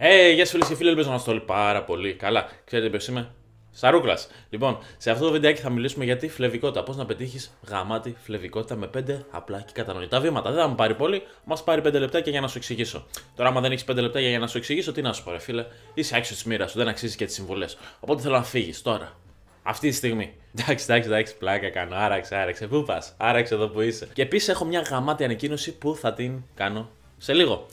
Ε, hey, γεια σα φίλε και φίλοι, ελπίζω να είστε πάρα πολύ καλά. Ξέρετε ποιος είμαι, Σαρούκλας. Λοιπόν, σε αυτό το βιντεάκι θα μιλήσουμε για τη φλεβικότητα. Πώς να πετύχεις γαμάτι φλεβικότητα με 5 απλά και κατανοητά βήματα. Δεν θα μου πάρει πολύ, μας πάρει 5 λεπτάκια για να σου εξηγήσω. Τώρα, άμα δεν έχεις 5 λεπτάκια για να σου εξηγήσω, τι να σου πω, ρε φίλε, είσαι άξιος της μοίρας σου, δεν αξίζει και τις συμβουλές. Οπότε θέλω να φύγεις τώρα. Αυτή τη στιγμή. Εντάξει, εντάξει, εντάξει, πλάκα κάνω. Άραξε, άραξε. Πού πας, άραξε εδώ που είσαι. Και επίσης έχω μια γαμάτη ανακοίνωση που θα την κάνω σε λίγο.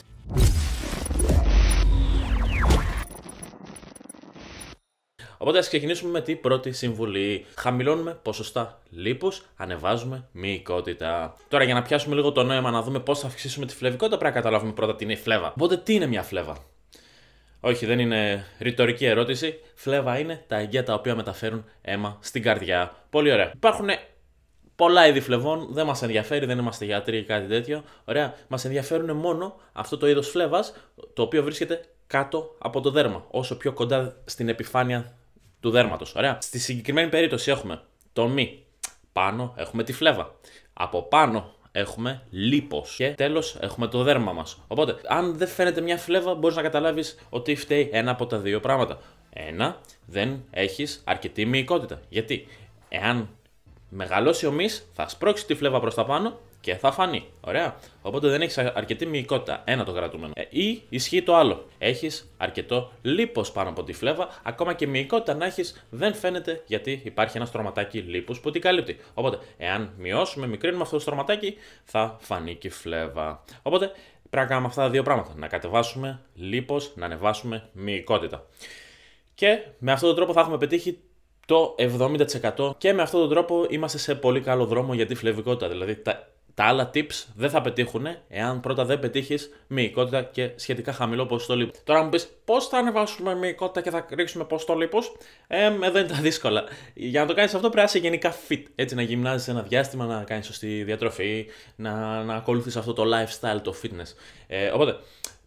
Οπότε ας ξεκινήσουμε με την πρώτη συμβουλή. Χαμηλώνουμε ποσοστά λίπους, ανεβάζουμε μυϊκότητα. Τώρα για να πιάσουμε λίγο το νόημα, να δούμε πώς θα αυξήσουμε τη φλεβικότητα, πρέπει να καταλάβουμε πρώτα τι είναι η φλέβα. Οπότε τι είναι μια φλέβα. Όχι, δεν είναι ρητορική ερώτηση. Φλέβα είναι τα αγκαία τα οποία μεταφέρουν αίμα στην καρδιά. Πολύ ωραία. Υπάρχουν πολλά είδη φλεβών, δεν μας ενδιαφέρει, δεν είμαστε γιατροί ή κάτι τέτοιο. Ωραία. Μας ενδιαφέρουν μόνο αυτό το είδος φλέβας το οποίο βρίσκεται κάτω από το δέρμα. Όσο πιο κοντά στην επιφάνεια του δέρματος, Ωραία. Στη συγκεκριμένη περίπτωση έχουμε το μη. Πάνω έχουμε τη φλέβα. Από πάνω έχουμε λίπος Και τέλος έχουμε το δέρμα μας Οπότε, αν δεν φαίνεται μια φλέβα, μπορείς να καταλάβεις ότι φταίει ένα από τα δύο πράγματα. Ένα, δεν έχεις αρκετή μυϊκότητα. Γιατί, εάν μεγαλώσει ο μη, θα σπρώξει τη φλέβα προς τα πάνω και θα φανεί. Ωραία. Οπότε δεν έχεις αρκετή μυϊκότητα. Ένα το κρατούμενο. Ε, ή ισχύει το άλλο. Έχεις αρκετό λίπος πάνω από τη φλέβα. Ακόμα και μυϊκότητα να έχεις δεν φαίνεται γιατί υπάρχει ένα στρωματάκι λίπους που την καλύπτει. Οπότε, εάν μειώσουμε, μικρύνουμε αυτό το στρωματάκι, θα φανεί και η φλέβα. Οπότε, πρέπει να κάνουμε αυτά τα δύο πράγματα. Να κατεβάσουμε λίπος, να ανεβάσουμε μυϊκότητα. Και με αυτόν τον τρόπο θα έχουμε πετύχει το 70% και με αυτόν τον τρόπο είμαστε σε πολύ καλό δρόμο για τη φλεβικότητα. Δηλαδή τα, τα άλλα tips δεν θα πετύχουν εάν πρώτα δεν πετύχεις μυϊκότητα και σχετικά χαμηλό ποσοστό λίπους. Τώρα μου πεις πώς θα ανεβάσουμε μυϊκότητα και θα ρίξουμε ποσοστό λίπους. Ε, δεν είναι τα δύσκολα. Για να το κάνεις αυτό πρέπει να είσαι γενικά fit. Έτσι να γυμνάζει ένα διάστημα, να κάνεις σωστή διατροφή, να, να ακολουθείς αυτό το lifestyle, το fitness. Ε, οπότε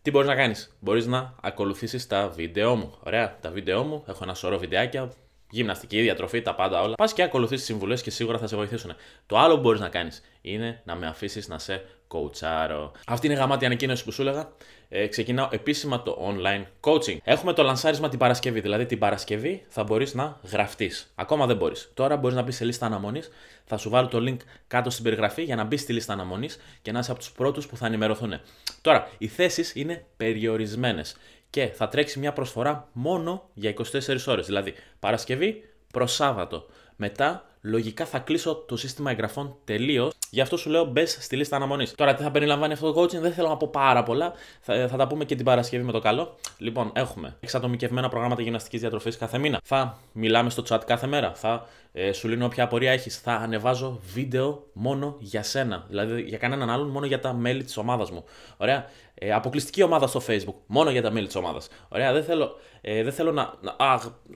τι μπορείς να κάνεις, μπορείς να ακολουθήσεις τα βίντεο μου. Ωραία, τα βίντεο μου, έχω ένα σωρό βιντεάκια γυμναστική, διατροφή, τα πάντα όλα. Πας και ακολουθείς τις συμβουλές και σίγουρα θα σε βοηθήσουν. Το άλλο που μπορείς να κάνεις είναι να με αφήσεις να σε κοουτσάρω. Αυτή είναι η γαμάτη ανακοίνωση που σου έλεγα. Ε, ξεκινάω επίσημα το online coaching. Έχουμε το λανσάρισμα την Παρασκευή. Δηλαδή την Παρασκευή θα μπορείς να γραφτείς. Ακόμα δεν μπορείς. Τώρα μπορείς να μπεις σε λίστα αναμονής. Θα σου βάλω το link κάτω στην περιγραφή για να μπεις στη λίστα αναμονής και να είσαι από τους πρώτους που θα ενημερωθούν. Τώρα, οι θέσεις είναι περιορισμένες και θα τρέξει μια προσφορά μόνο για 24 ώρες, δηλαδή Παρασκευή προς Σάββατο. Μετά λογικά θα κλείσω το σύστημα εγγραφών τελείως. Γι' αυτό σου λέω μπες στη λίστα αναμονής. Τώρα τι θα περιλαμβάνει αυτό το coaching, δεν θέλω να πω πάρα πολλά. Θα, ε, θα τα πούμε και την Παρασκευή με το καλό. Λοιπόν, έχουμε εξατομικευμένα προγράμματα γυμναστικής διατροφής κάθε μήνα. Θα μιλάμε στο chat κάθε μέρα. Θα ε, σου λύνω όποια απορία έχεις. Θα ανεβάζω βίντεο μόνο για σένα. Δηλαδή για κανέναν άλλον, μόνο για τα μέλη της ομάδας μου. Ωραία. Ε, αποκλειστική ομάδα στο Facebook. Μόνο για τα μέλη της ομάδας. Ωραία, δεν θέλω, ε, δεν θέλω να. να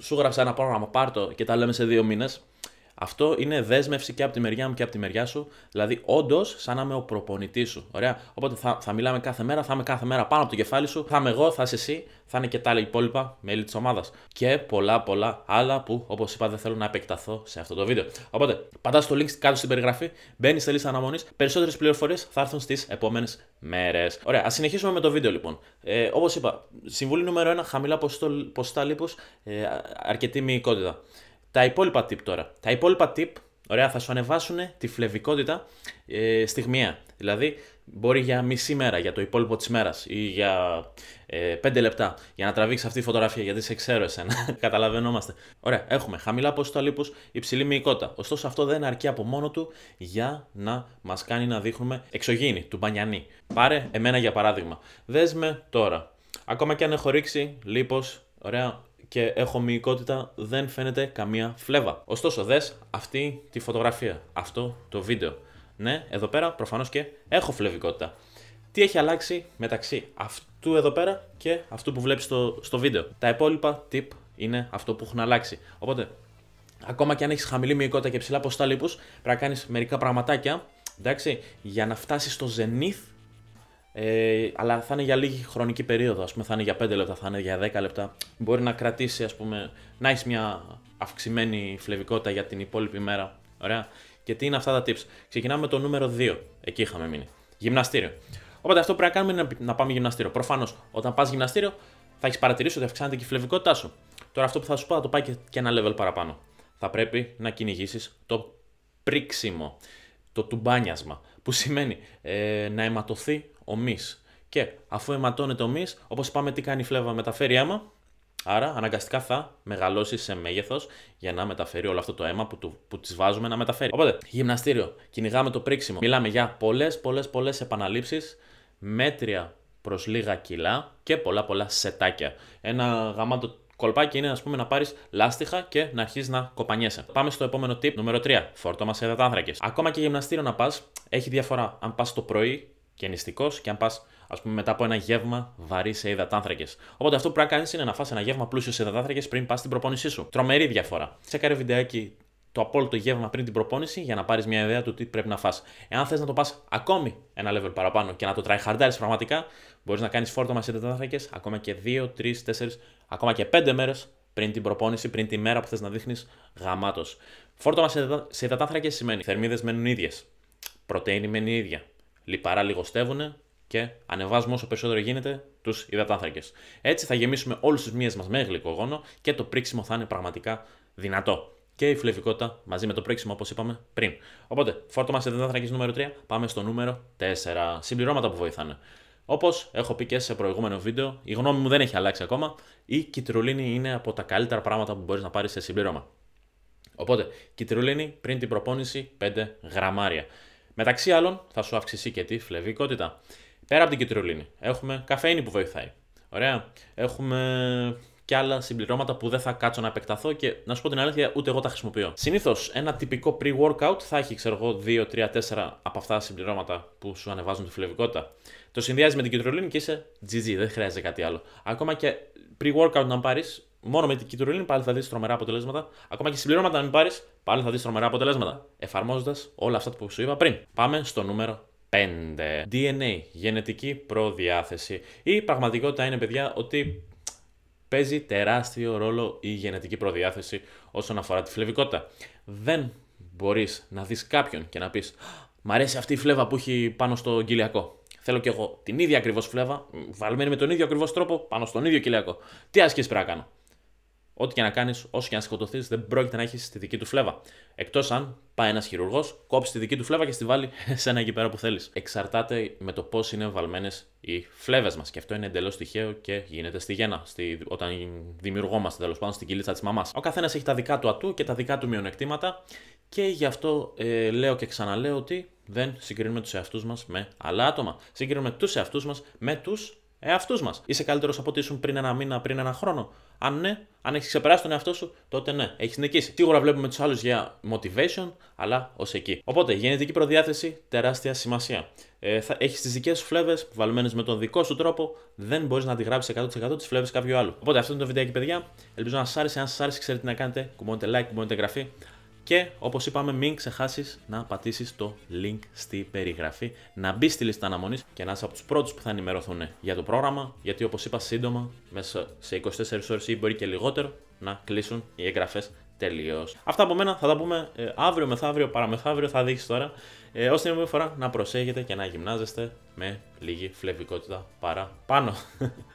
σου γράψα ένα πρόγραμμα, πάρτο και τα λέμε σε δύο μήνες. Αυτό είναι δέσμευση και από τη μεριά μου και από τη μεριά σου. Δηλαδή, όντως, σαν να είμαι ο προπονητής σου. Ωραία. Οπότε θα, θα μιλάμε κάθε μέρα, θα είμαι κάθε μέρα πάνω από το κεφάλι σου. Θα είμαι εγώ, θα είσαι εσύ, θα είναι και τα άλλα υπόλοιπα μέλη της ομάδας. Και πολλά πολλά άλλα που, όπως είπα, δεν θέλω να επεκταθώ σε αυτό το βίντεο. Οπότε, πατάς το link κάτω στην περιγραφή, μπαίνεις σε λίστα αναμονής. Περισσότερες πληροφορίες θα έρθουν στις επόμενες μέρες. Ωραία, ας συνεχίσουμε με το βίντεο λοιπόν. Ε, όπως είπα, συμβούλη νούμερο 1, χαμηλά ποσοστά λίπους, ε, αρκετή μυϊκότητα. Τα υπόλοιπα tip τώρα. Τα υπόλοιπα tip, ωραία, θα σου ανεβάσουν τη φλεβικότητα ε, στιγμιαία. Δηλαδή, μπορεί για μισή μέρα, για το υπόλοιπο της μέρας ή για ε, 5 λεπτά για να τραβήξεις αυτή τη φωτογραφία, γιατί σε ξέρω εσένα. Καταλαβαίνόμαστε. Ωραία, έχουμε χαμηλά ποσοστά λίπους, υψηλή μυϊκότητα. Ωστόσο, αυτό δεν αρκεί από μόνο του για να μας κάνει να δείχνουμε εξωγήινη, του μπανιανή. Πάρε εμένα για παράδειγμα. Δες με τώρα. Ακόμα και αν έχω ρίξει λίπος, ωραία, και έχω μυϊκότητα, δεν φαίνεται καμία φλέβα. Ωστόσο, δες αυτή τη φωτογραφία, αυτό το βίντεο. Ναι, εδώ πέρα προφανώς και έχω φλεβικότητα. Τι έχει αλλάξει μεταξύ αυτού εδώ πέρα και αυτού που βλέπεις στο, στο βίντεο. Τα υπόλοιπα tip είναι αυτό που έχουν αλλάξει. Οπότε, ακόμα και αν έχεις χαμηλή μυϊκότητα και ψηλά ποστά λίπους, πρέπει να κάνεις μερικά πραγματάκια εντάξει, για να φτάσεις στο zenith ε, αλλά θα είναι για λίγη χρονική περίοδο, ας πούμε, θα είναι για 5 λεπτά, θα είναι για 10 λεπτά. Μπορεί να κρατήσει, ας πούμε, να έχεις μια αυξημένη φλεβικότητα για την υπόλοιπη μέρα. Ωραία. Και τι είναι αυτά τα tips. Ξεκινάμε με το νούμερο 2. Εκεί είχαμε μείνει. Γυμναστήριο. Οπότε αυτό πρέπει να κάνουμε είναι να πάμε γυμναστήριο. Προφανώς, όταν πας γυμναστήριο, θα έχεις παρατηρήσει ότι αυξάνεται και η φλεβικότητά σου. Τώρα αυτό που θα σου πω θα το πάει και, και ένα level παραπάνω. Θα πρέπει να κυνηγήσεις το πρίξιμο, το τουμπάνιασμα, που σημαίνει ε, να αιματωθεί ο μης. Και αφού αιματώνεται ο μης, όπως είπαμε, τι κάνει η φλέβα, μεταφέρει αίμα. Άρα αναγκαστικά θα μεγαλώσει σε μέγεθος για να μεταφέρει όλο αυτό το αίμα που, του, που της βάζουμε να μεταφέρει. Οπότε, γυμναστήριο. Κυνηγάμε το πρίξιμο. Μιλάμε για πολλές, πολλές, πολλές επαναλήψεις, μέτρια προς λίγα κιλά και πολλά, πολλά σετάκια. Ένα γαμάτο κολπάκι είναι ας πούμε, να πάρεις λάστιχα και να αρχίσεις να κοπανιέσαι. Πάμε στο επόμενο tip, νούμερο 3. Φόρτωμα σε υδατάνθρακε. Ακόμα και γυμναστήριο να πας, έχει διαφορά. Αν πας το πρωί και νηστικός και αν πας, ας πούμε, μετά από ένα γεύμα βαρύ σε υδατάνθρακες. Οπότε αυτό που πρέπει να κάνεις είναι να φας ένα γεύμα πλούσιο σε υδατάνθρακες πριν πας στην προπόνησή σου. Τρομερή διαφορά. Σε Τσέκαρε βιντεάκι το απόλυτο γεύμα πριν την προπόνηση για να πάρεις μια ιδέα του τι πρέπει να φας. Εάν θες να το πας ακόμη ένα level παραπάνω και να το τραϊχαρντάρεις πραγματικά, μπορείς να κάνεις φόρτωμα σε υδατάνθρακες ακόμα και 2, 3, 4, ακόμα και 5 μέρες πριν την προπόνηση, πριν τη μέρα που θες να δείχνεις γαμάτος. Φόρτωμα σε υδατάνθρακες σημαίνει θερμίδες μένουν ίδιες. Πρωτενη μένει ίδια λιπαρά λιγοστεύουν και ανεβάζουμε όσο περισσότερο γίνεται τους υδατάνθρακες. Έτσι θα γεμίσουμε όλους τους μύες μας με γλυκογόνο και το πρίξιμο θα είναι πραγματικά δυνατό. Και η φλεβικότητα μαζί με το πρίξιμο, όπως είπαμε πριν. Οπότε, φόρτωμα σε υδατάνθρακες νούμερο 3, πάμε στο νούμερο 4. Συμπληρώματα που βοηθάνε. Όπως έχω πει και σε προηγούμενο βίντεο, η γνώμη μου δεν έχει αλλάξει ακόμα. Η κυτρουλίνη είναι από τα καλύτερα πράγματα που μπορείς να πάρεις σε συμπληρώμα. Οπότε, κυτρουλίνη πριν την προπόνηση 5 γραμμάρια. Μεταξύ άλλων, θα σου αυξήσει και τη φλεβικότητα. Πέρα από την κυτριολίνη, έχουμε καφέινη που βοηθάει. Ωραία. Έχουμε και άλλα συμπληρώματα που δεν θα κάτσω να επεκταθώ και να σου πω την αλήθεια, ούτε εγώ τα χρησιμοποιώ. Συνήθως ένα τυπικό pre-workout θα έχει, ξέρω εγώ, 2, 3, 4 από αυτά τα συμπληρώματα που σου ανεβάζουν τη φλεβικότητα. Το συνδυάζει με την κυτρολίνη και είσαι GG, δεν χρειάζεται κάτι άλλο. Ακόμα και pre-workout να πάρεις, μόνο με την κυτουρολίνη πάλι θα δεις τρομερά αποτελέσματα. Ακόμα και συμπληρώματα να μην πάρεις, πάλι θα δεις τρομερά αποτελέσματα. Εφαρμόζοντας όλα αυτά που σου είπα πριν. Πάμε στο νούμερο 5. DNA, γενετική προδιάθεση. Η πραγματικότητα είναι, παιδιά, ότι παίζει τεράστιο ρόλο η γενετική προδιάθεση όσον αφορά τη φλεβικότητα. Δεν μπορείς να δεις κάποιον και να πεις Μ' αρέσει αυτή η φλέβα που έχει πάνω στο κοιλιακό. Θέλω κι εγώ την ίδια ακριβώς φλέβα, βαλμένη με τον ίδιο ακριβώς τρόπο πάνω στον ίδιο κοιλιακό. Τι άσκηση πρέπει να κάνω. Ό,τι και να κάνεις, όσο και να σκοτωθείς, δεν πρόκειται να έχεις τη δική του φλέβα. Εκτός αν πάει ένας χειρουργός, κόψεις τη δική του φλέβα και στη βάλει σε ένα εκεί πέρα που θέλεις. Εξαρτάται με το πώς είναι βαλμένες οι φλέβες μας. Και αυτό είναι εντελώς τυχαίο και γίνεται στη γέννα, στη... όταν δημιουργόμαστε τέλος πάντων στην κυλίτσα της μαμάς. Ο καθένας έχει τα δικά του ατού και τα δικά του μειονεκτήματα και γι' αυτό ε, λέω και ξαναλέω ότι δεν συγκρίνουμε τους εαυτούς μας με άλλα άτομα. Συγκρίνουμε τους εαυτούς μας με τους εαυτούς μας. Είσαι καλύτερος από ό,τι ήσουν πριν ένα μήνα, πριν ένα χρόνο. Αν ναι, αν έχεις ξεπεράσει τον εαυτό σου, τότε ναι, έχεις νικήσει. Σίγουρα βλέπουμε τους άλλους για motivation, αλλά ως εκεί. Οπότε, γενετική προδιάθεση, τεράστια σημασία. Ε, έχεις τις δικές σου φλέβες, βαλμένες με τον δικό σου τρόπο, δεν μπορείς να αντιγράψει 100% τις φλέβες κάποιου άλλου. Οπότε, αυτό είναι το βιντεάκι, παιδιά. Ελπίζω να σας άρεσε. Αν σας άρεσε, ξέρετε τι να κάνετε. Κουμπώνετε like, κουμπώνετε εγγραφή. Και όπως είπαμε μην ξεχάσεις να πατήσεις το link στη περιγραφή, να μπει στη λίστα αναμονής και να είσαι από τους πρώτους που θα ενημερωθούν για το πρόγραμμα, γιατί όπως είπα σύντομα, μέσα σε 24 ώρες ή μπορεί και λιγότερο, να κλείσουν οι εγγραφές τελείως Αυτά από μένα θα τα πούμε ε, αύριο, μεθαύριο, παραμεθαύριο, θα δείξεις τώρα. Ε, ώστε την επόμενη φορά να προσέχετε και να γυμνάζεστε με λίγη φλεβικότητα παραπάνω.